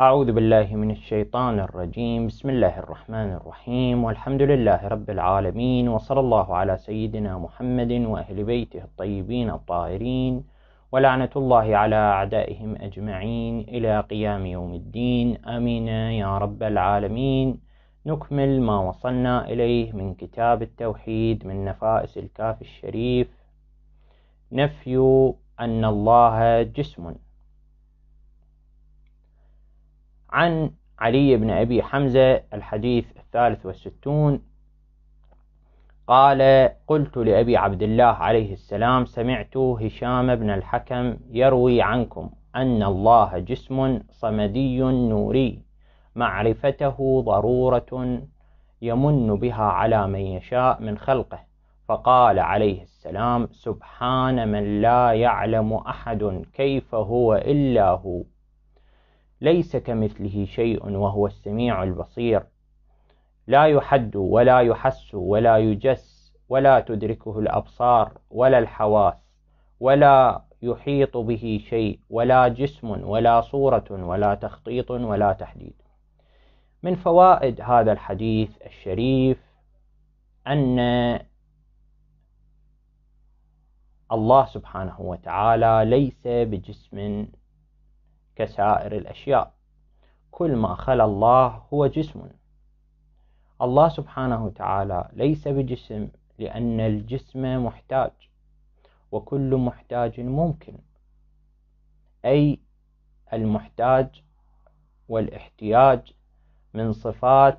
أعوذ بالله من الشيطان الرجيم بسم الله الرحمن الرحيم والحمد لله رب العالمين وصلى الله على سيدنا محمد وأهل بيته الطيبين الطاهرين ولعنة الله على أعدائهم أجمعين إلى قيام يوم الدين آمين يا رب العالمين نكمل ما وصلنا إليه من كتاب التوحيد من نفائس الكاف الشريف نفي أن الله جسم عن علي بن أبي حمزة الحديث الثالث والستون قال قلت لأبي عبد الله عليه السلام سمعت هشام بن الحكم يروي عنكم أن الله جسم صمدي نوري معرفته ضرورة يمن بها على من يشاء من خلقه فقال عليه السلام سبحان من لا يعلم أحد كيف هو إلا هو ليس كمثله شيء وهو السميع البصير لا يحد ولا يحس ولا يجس ولا تدركه الابصار ولا الحواس ولا يحيط به شيء ولا جسم ولا صوره ولا تخطيط ولا تحديد من فوائد هذا الحديث الشريف ان الله سبحانه وتعالى ليس بجسم كسائر الأشياء كل ما خلى الله هو جسم الله سبحانه وتعالى ليس بجسم لأن الجسم محتاج وكل محتاج ممكن أي المحتاج والاحتياج من صفات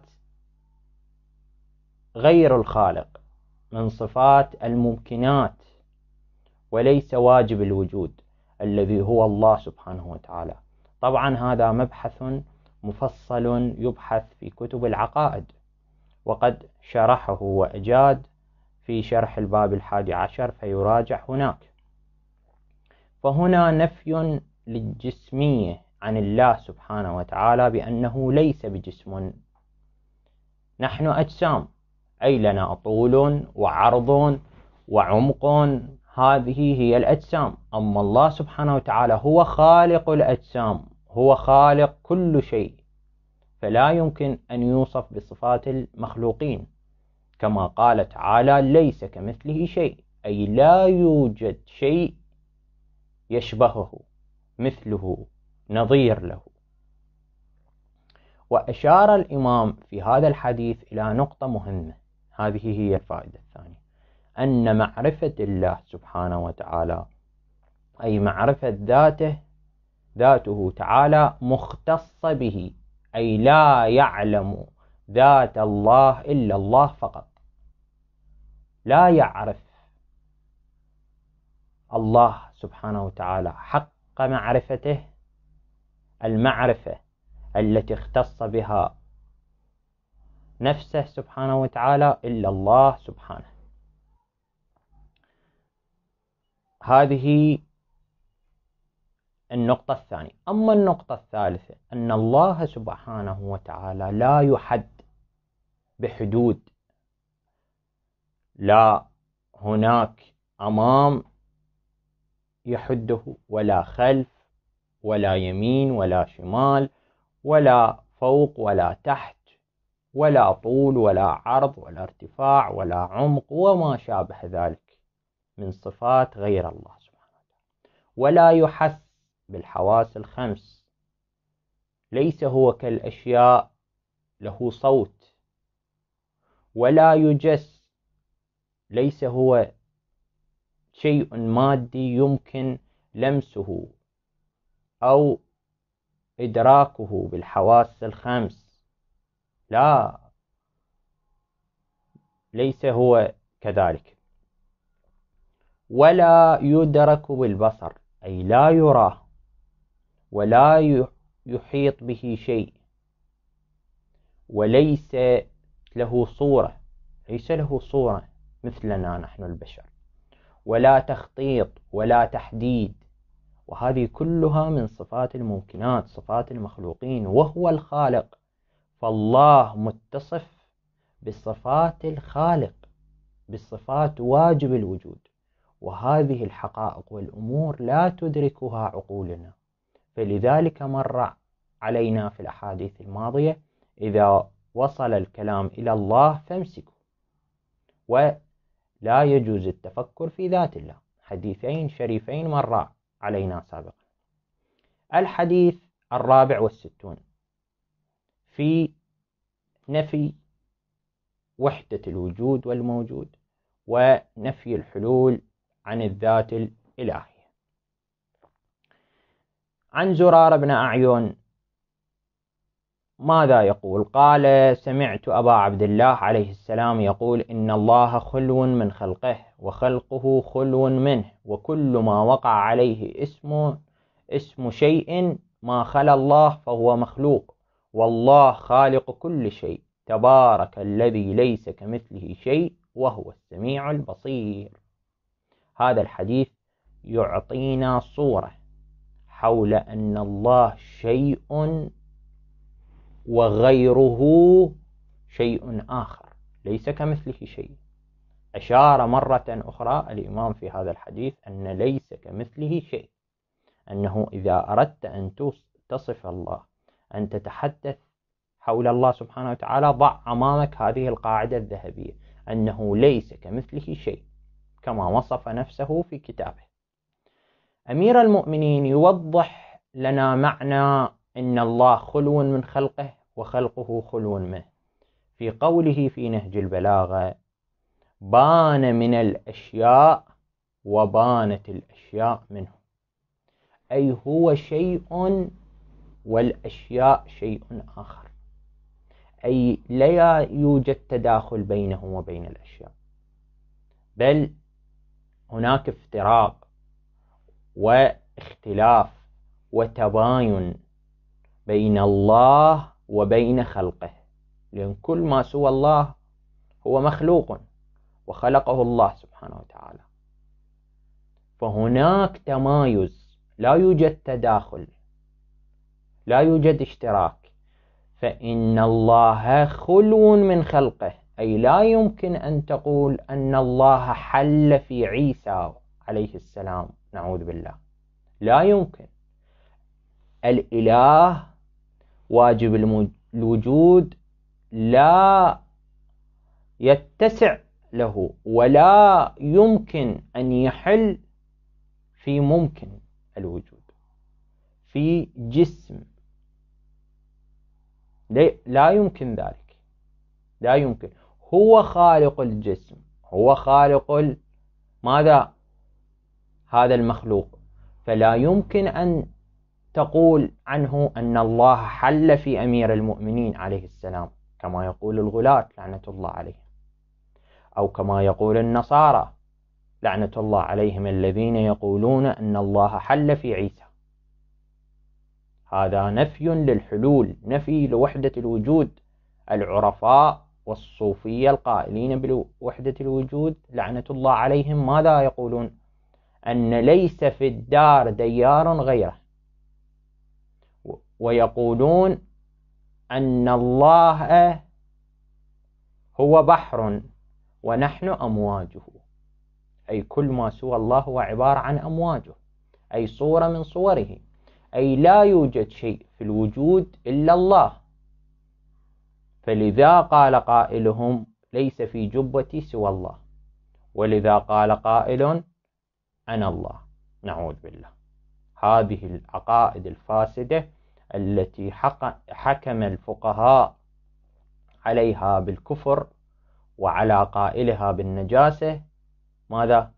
غير الخالق من صفات الممكنات وليس واجب الوجود الذي هو الله سبحانه وتعالى طبعا هذا مبحث مفصل يبحث في كتب العقائد وقد شرحه وأجاد في شرح الباب الحادي عشر فيراجع هناك فهنا نفي للجسمية عن الله سبحانه وتعالى بأنه ليس بجسم نحن أجسام أي لنا طول وعرض وعمق هذه هي الأجسام أما الله سبحانه وتعالى هو خالق الأجسام هو خالق كل شيء فلا يمكن أن يوصف بصفات المخلوقين كما قال تعالى ليس كمثله شيء أي لا يوجد شيء يشبهه مثله نظير له وأشار الإمام في هذا الحديث إلى نقطة مهمة هذه هي الفائدة الثانية أن معرفة الله سبحانه وتعالى أي معرفة ذاته ذاته تعالى مختصة به أي لا يعلم ذات الله إلا الله فقط لا يعرف الله سبحانه وتعالى حق معرفته المعرفة التي اختص بها نفسه سبحانه وتعالى إلا الله سبحانه هذه النقطة الثانية أما النقطة الثالثة أن الله سبحانه وتعالى لا يحد بحدود لا هناك أمام يحده ولا خلف ولا يمين ولا شمال ولا فوق ولا تحت ولا طول ولا عرض ولا ارتفاع ولا عمق وما شابه ذلك من صفات غير الله سبحانه وتعالى ولا يحس بالحواس الخمس ليس هو كالأشياء له صوت ولا يجس ليس هو شيء مادي يمكن لمسه أو إدراكه بالحواس الخمس لا ليس هو كذلك ولا يدرك بالبصر أي لا يراه ولا يحيط به شيء وليس له صورة ليس له صورة مثلنا نحن البشر ولا تخطيط ولا تحديد وهذه كلها من صفات الممكنات صفات المخلوقين وهو الخالق فالله متصف بصفات الخالق بالصفات واجب الوجود وهذه الحقائق والأمور لا تدركها عقولنا فلذلك مر علينا في الأحاديث الماضية إذا وصل الكلام إلى الله فامسكوا ولا يجوز التفكر في ذات الله حديثين شريفين مر علينا سابقا الحديث الرابع والستون في نفي وحدة الوجود والموجود ونفي الحلول عن الذات الإلهية عن زرار بن أعين ماذا يقول قال سمعت أبا عبد الله عليه السلام يقول إن الله خلو من خلقه وخلقه خلو منه وكل ما وقع عليه اسم اسم شيء ما خلا الله فهو مخلوق والله خالق كل شيء تبارك الذي ليس كمثله شيء وهو السميع البصير هذا الحديث يعطينا صورة حول أن الله شيء وغيره شيء آخر ليس كمثله شيء أشار مرة أخرى الإمام في هذا الحديث أن ليس كمثله شيء أنه إذا أردت أن تصف الله أن تتحدث حول الله سبحانه وتعالى ضع أمامك هذه القاعدة الذهبية أنه ليس كمثله شيء كما وصف نفسه في كتابه أمير المؤمنين يوضح لنا معنى إن الله خلو من خلقه وخلقه خلو منه في قوله في نهج البلاغة بان من الأشياء وبانت الأشياء منه أي هو شيء والأشياء شيء آخر أي لا يوجد تداخل بينه وبين الأشياء بل هناك افتراق واختلاف وتباين بين الله وبين خلقه لأن كل ما سوى الله هو مخلوق وخلقه الله سبحانه وتعالى فهناك تمايز لا يوجد تداخل لا يوجد اشتراك فإن الله خلو من خلقه أي لا يمكن أن تقول أن الله حل في عيسى عليه السلام نعوذ بالله لا يمكن الإله واجب الوجود لا يتسع له ولا يمكن أن يحل في ممكن الوجود في جسم لا يمكن ذلك لا يمكن هو خالق الجسم هو خالق ماذا هذا المخلوق فلا يمكن أن تقول عنه أن الله حل في أمير المؤمنين عليه السلام كما يقول الغلاة لعنة الله عليهم أو كما يقول النصارى لعنة الله عليهم الذين يقولون أن الله حل في عيسى هذا نفي للحلول نفي لوحدة الوجود العرفاء والصوفية القائلين بوحدة الوجود لعنة الله عليهم ماذا يقولون أن ليس في الدار ديار غيره ويقولون أن الله هو بحر ونحن أمواجه أي كل ما سوى الله هو عبارة عن أمواجه أي صورة من صوره أي لا يوجد شيء في الوجود إلا الله فلذا قال قائلهم ليس في جبتي سوى الله ولذا قال قائل أنا الله نعوذ بالله هذه العقائد الفاسدة التي حكم الفقهاء عليها بالكفر وعلى قائلها بالنجاسة ماذا؟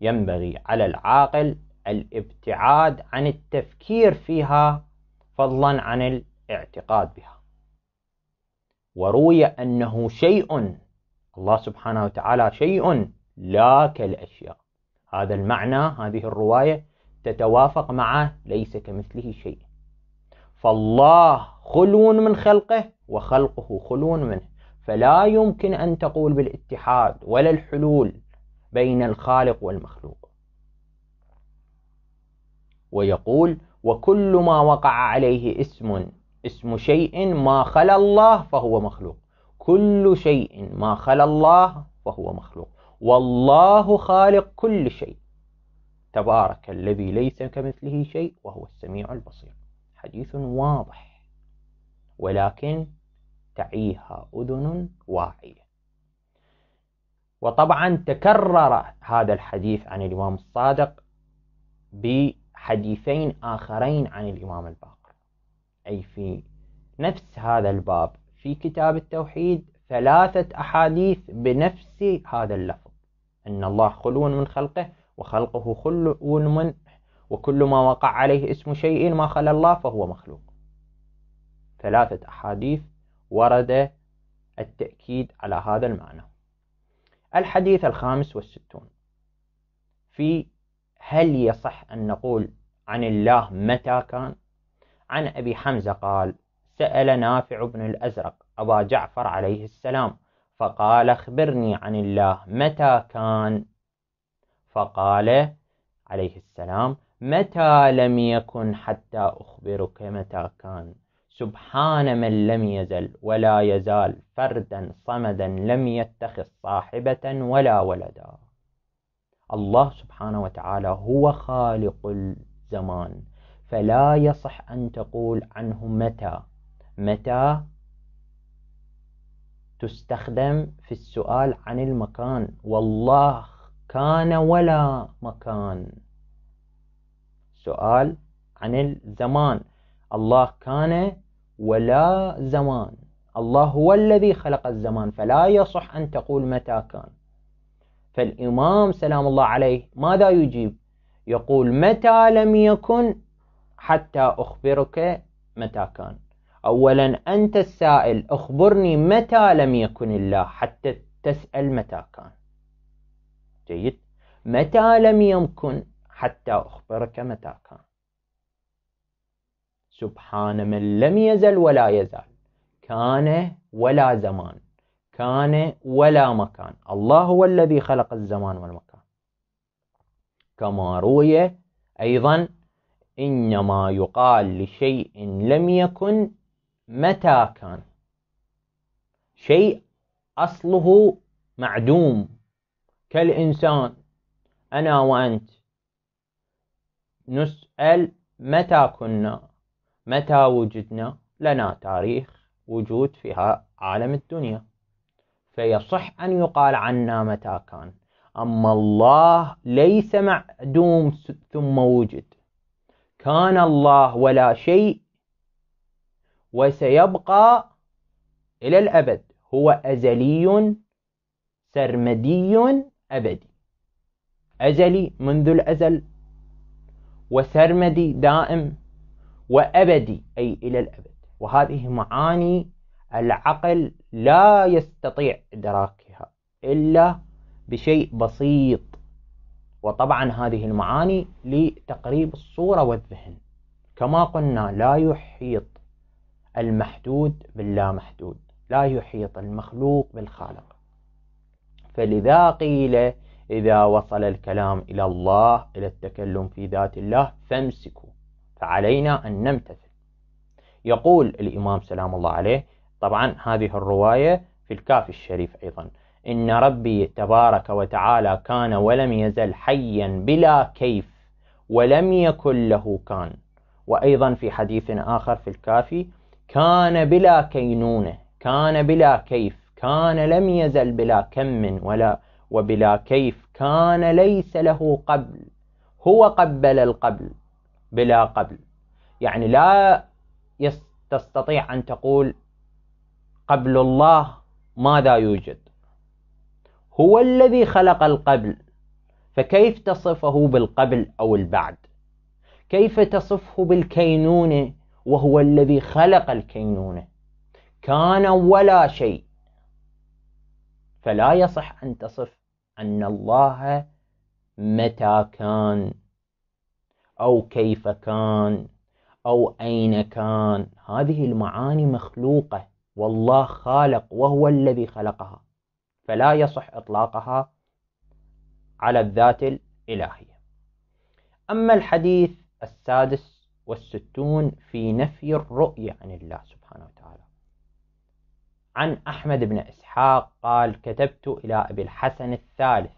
ينبغي على العاقل الابتعاد عن التفكير فيها فضلا عن الاعتقاد بها وروي أنه شيء الله سبحانه وتعالى شيء لا كالأشياء هذا المعنى هذه الرواية تتوافق مع ليس كمثله شيء فالله خلو من خلقه وخلقه خلو منه فلا يمكن أن تقول بالاتحاد ولا الحلول بين الخالق والمخلوق ويقول وكل ما وقع عليه اسم اسم شيء ما خلا الله فهو مخلوق كل شيء ما خلا الله فهو مخلوق والله خالق كل شيء تبارك الذي ليس كمثله شيء وهو السميع البصير حديث واضح ولكن تعيها أذن واعية وطبعا تكرر هذا الحديث عن الإمام الصادق بحديثين آخرين عن الإمام الباقر أي في نفس هذا الباب في كتاب التوحيد ثلاثة أحاديث بنفس هذا اللفظ أن الله خلو من خلقه وخلقه خلو من وكل ما وقع عليه اسم شيء ما خلى الله فهو مخلوق ثلاثة أحاديث ورد التأكيد على هذا المعنى الحديث الخامس والستون في هل يصح أن نقول عن الله متى كان عن أبي حمزة قال سأل نافع بن الأزرق أبا جعفر عليه السلام فقال أخبرني عن الله متى كان فقال عليه السلام متى لم يكن حتى أخبرك متى كان سبحان من لم يزل ولا يزال فردا صمدا لم يتخذ صاحبة ولا ولدا الله سبحانه وتعالى هو خالق الزمان فلا يصح أن تقول عنه متى متى تستخدم في السؤال عن المكان والله كان ولا مكان سؤال عن الزمان الله كان ولا زمان الله هو الذي خلق الزمان فلا يصح أن تقول متى كان فالإمام سلام الله عليه ماذا يجيب يقول متى لم يكن حتى أخبرك متى كان أولا أنت السائل أخبرني متى لم يكن الله حتى تسأل متى كان جيد متى لم يمكن حتى أخبرك متى كان سبحان من لم يزل ولا يزال كان ولا زمان كان ولا مكان الله هو الذي خلق الزمان والمكان كما روي أيضا إنما يقال لشيء لم يكن متى كان شيء أصله معدوم كالإنسان أنا وأنت نسأل متى كنا متى وجدنا لنا تاريخ وجود في عالم الدنيا فيصح أن يقال عنا متى كان أما الله ليس معدوم ثم وجد كان الله ولا شيء وسيبقى إلى الأبد هو أزلي سرمدي أبدي أزلي منذ الأزل وسرمدي دائم وأبدي أي إلى الأبد وهذه معاني العقل لا يستطيع إدراكها إلا بشيء بسيط وطبعا هذه المعاني لتقريب الصورة والذهن كما قلنا لا يحيط المحدود باللا محدود لا يحيط المخلوق بالخالق فلذا قيل إذا وصل الكلام إلى الله إلى التكلم في ذات الله فامسكوا فعلينا أن نمتثل يقول الإمام سلام الله عليه طبعا هذه الرواية في الكافي الشريف أيضا إن ربي تبارك وتعالى كان ولم يزل حيا بلا كيف ولم يكن له كان وأيضا في حديث آخر في الكافي كان بلا كينونة كان بلا كيف كان لم يزل بلا كم ولا وبلا كيف كان ليس له قبل هو قبل القبل بلا قبل يعني لا تستطيع أن تقول قبل الله ماذا يوجد هو الذي خلق القبل فكيف تصفه بالقبل أو البعد كيف تصفه بالكينونة وهو الذي خلق الكينونة كان ولا شيء فلا يصح أن تصف أن الله متى كان أو كيف كان أو أين كان هذه المعاني مخلوقة والله خالق وهو الذي خلقها فلا يصح إطلاقها على الذات الإلهية أما الحديث السادس والستون في نفي الرؤية عن الله سبحانه وتعالى عن أحمد بن إسحاق قال كتبت إلى أبي الحسن الثالث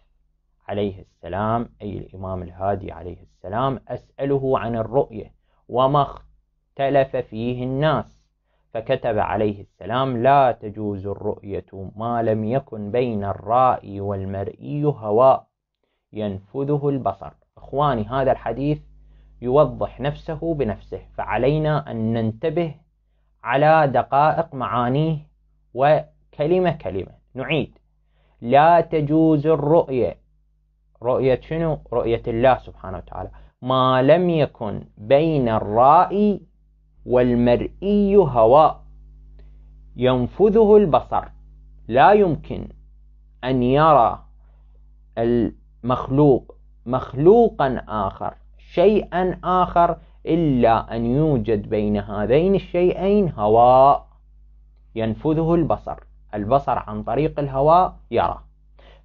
عليه السلام أي الإمام الهادي عليه السلام أسأله عن الرؤية وما اختلف فيه الناس فكتب عليه السلام لا تجوز الرؤية ما لم يكن بين الرائي والمرئي هواء ينفذه البصر إخواني هذا الحديث يوضح نفسه بنفسه فعلينا أن ننتبه على دقائق معانيه وكلمة كلمة نعيد لا تجوز الرؤية رؤية شنو؟ رؤية الله سبحانه وتعالى ما لم يكن بين الرائي والمرئي هواء ينفذه البصر لا يمكن أن يرى المخلوق مخلوقا آخر شيئا آخر إلا أن يوجد بين هذين الشيئين هواء ينفذه البصر البصر عن طريق الهواء يرى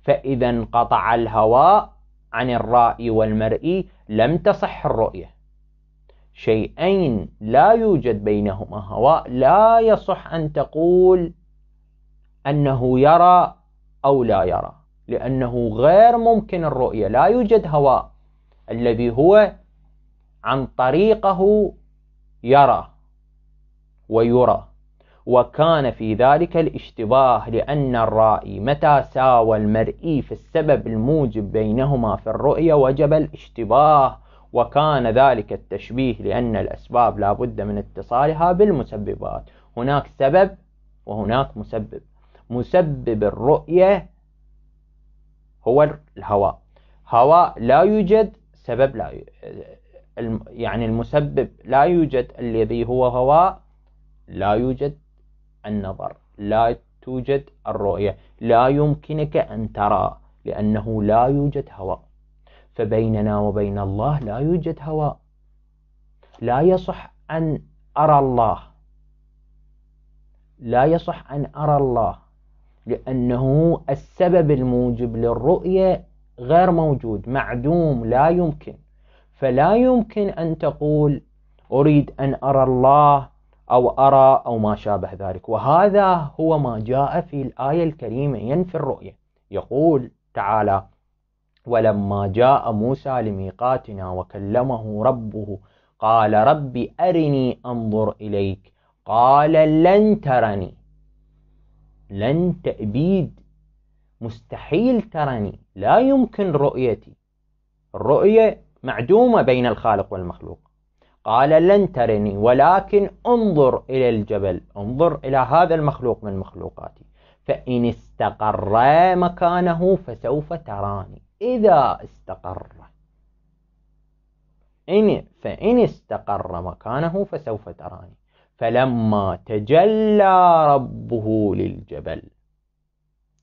فإذا انقطع الهواء عن الرائي والمرئي لم تصح الرؤية شيئين لا يوجد بينهما هواء لا يصح أن تقول أنه يرى أو لا يرى لأنه غير ممكن الرؤية لا يوجد هواء الذي هو عن طريقه يرى ويرى وكان في ذلك الاشتباه لأن الرائي متى ساوى المرئي في السبب الموجب بينهما في الرؤية وجب الاشتباه وكان ذلك التشبيه لأن الأسباب لا بد من اتصالها بالمسببات هناك سبب وهناك مسبب مسبب الرؤية هو الهواء هواء لا يوجد سبب لا يعني المسبب لا يوجد الذي هو هواء لا يوجد النظر لا توجد الرؤية لا يمكنك أن ترى لأنه لا يوجد هواء فبيننا وبين الله لا يوجد هواء لا يصح أن أرى الله لا يصح أن أرى الله لأنه السبب الموجب للرؤية غير موجود معدوم لا يمكن فلا يمكن أن تقول أريد أن أرى الله أو أرى أو ما شابه ذلك وهذا هو ما جاء في الآية الكريمة ينفي الرؤية يقول تعالى ولما جاء موسى لميقاتنا وكلمه ربه قال رب أرني أنظر إليك قال لن ترني لن تأبيد مستحيل ترني لا يمكن رؤيتي الرؤية معدومة بين الخالق والمخلوق قال لن ترني ولكن انظر إلى الجبل انظر إلى هذا المخلوق من مخلوقاتي فإن استقر مكانه فسوف تراني إذا استقر إن فإن استقر مكانه فسوف تراني فلما تجلى ربه للجبل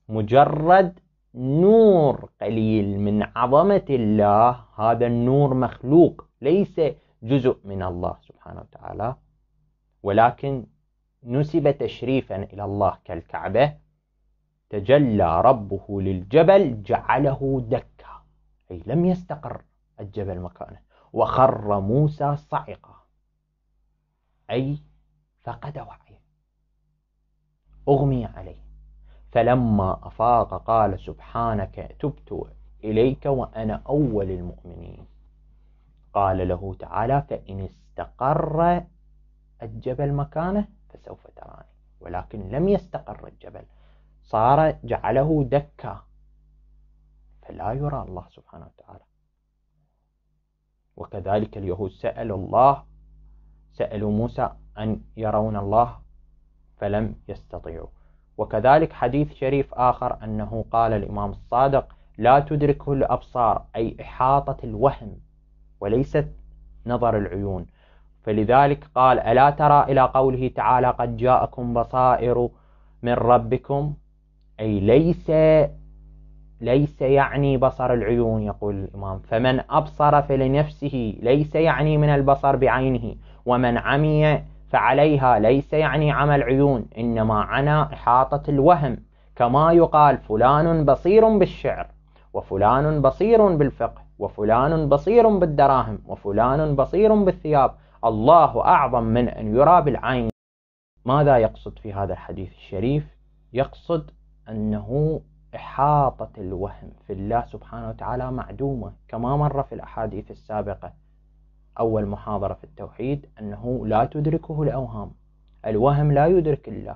مجرد نور قليل من عظمة الله هذا النور مخلوق ليس جزء من الله سبحانه وتعالى ولكن نسب تشريفا إلى الله كالكعبة تجلى ربه للجبل جعله دك أي لم يستقر الجبل مكانه وخر موسى صعقة أي فقد وعيه أغمي عليه فلما أفاق قال سبحانك تبت إليك وأنا أول المؤمنين قال له تعالى فإن استقر الجبل مكانه فسوف تراني ولكن لم يستقر الجبل صار جعله دكه فلا يرى الله سبحانه وتعالى وكذلك اليهود سألوا الله سألوا موسى أن يرون الله فلم يستطيعوا وكذلك حديث شريف آخر أنه قال الإمام الصادق لا تدركه الأبصار أي إحاطة الوهم وليست نظر العيون فلذلك قال ألا ترى إلى قوله تعالى قد جاءكم بصائر من ربكم أي ليس ليس يعني بصر العيون يقول الإمام فمن أبصر فلنفسه ليس يعني من البصر بعينه ومن عمي فعليها ليس يعني عمى العيون إنما عنا إحاطة الوهم كما يقال فلان بصير بالشعر وفلان بصير بالفقه وفلان بصير بالدراهم وفلان بصير بالثياب الله أعظم من أن يرى بالعين ماذا يقصد في هذا الحديث الشريف؟ يقصد أنه إحاطة الوهم في الله سبحانه وتعالى معدومة كما مر في الأحاديث السابقة أول محاضرة في التوحيد أنه لا تدركه الأوهام الوهم لا يدرك الله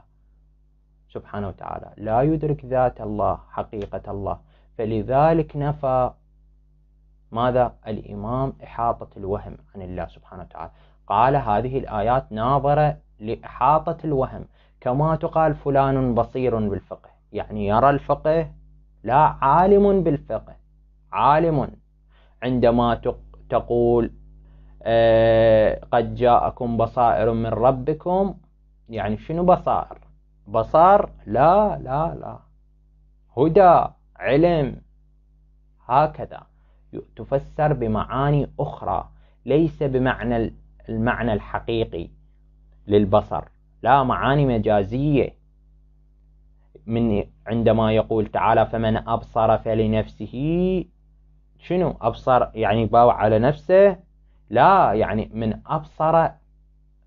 سبحانه وتعالى لا يدرك ذات الله حقيقة الله فلذلك نفى ماذا الإمام إحاطة الوهم عن الله سبحانه وتعالى قال هذه الآيات ناظرة لإحاطة الوهم كما تقال فلان بصير بالفقه يعني يرى الفقه لا عالم بالفقه عالم عندما تقول آه، قد جاءكم بصائر من ربكم يعني شنو بصائر بصار لا لا لا هدى علم هكذا تفسر بمعاني أخرى ليس بمعنى المعنى الحقيقي للبصر لا معاني مجازية من عندما يقول تعالى فمن أبصر فلنفسه شنو أبصر يعني باوع على نفسه لا يعني من أبصر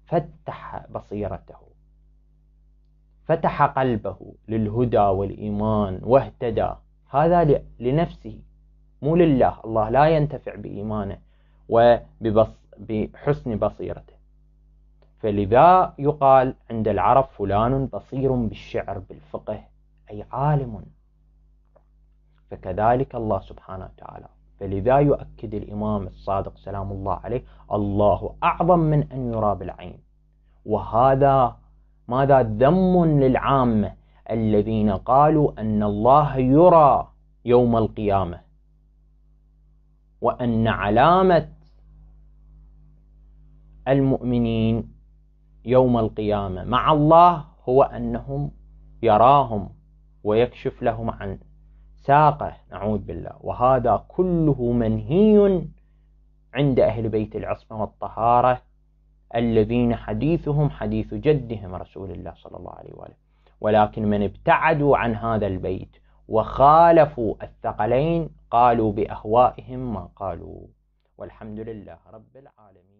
فتح بصيرته فتح قلبه للهدى والإيمان واهتدى هذا لنفسه مو لله الله لا ينتفع بإيمانه وبحسن بصيرته فلذا يقال عند العرب فلان بصير بالشعر بالفقه أي عالم فكذلك الله سبحانه وتعالى فلذا يؤكد الإمام الصادق سلام الله عليه الله أعظم من أن يرى بالعين وهذا ماذا ذم للعامة الذين قالوا أن الله يرى يوم القيامة وأن علامة المؤمنين يوم القيامة مع الله هو أنهم يراهم ويكشف لهم عن ساقه نعوذ بالله وهذا كله منهي عند أهل بيت العصمة والطهارة الذين حديثهم حديث جدهم رسول الله صلى الله عليه وآله ولكن من ابتعدوا عن هذا البيت وخالفوا الثقلين قالوا بأهوائهم ما قالوا والحمد لله رب العالمين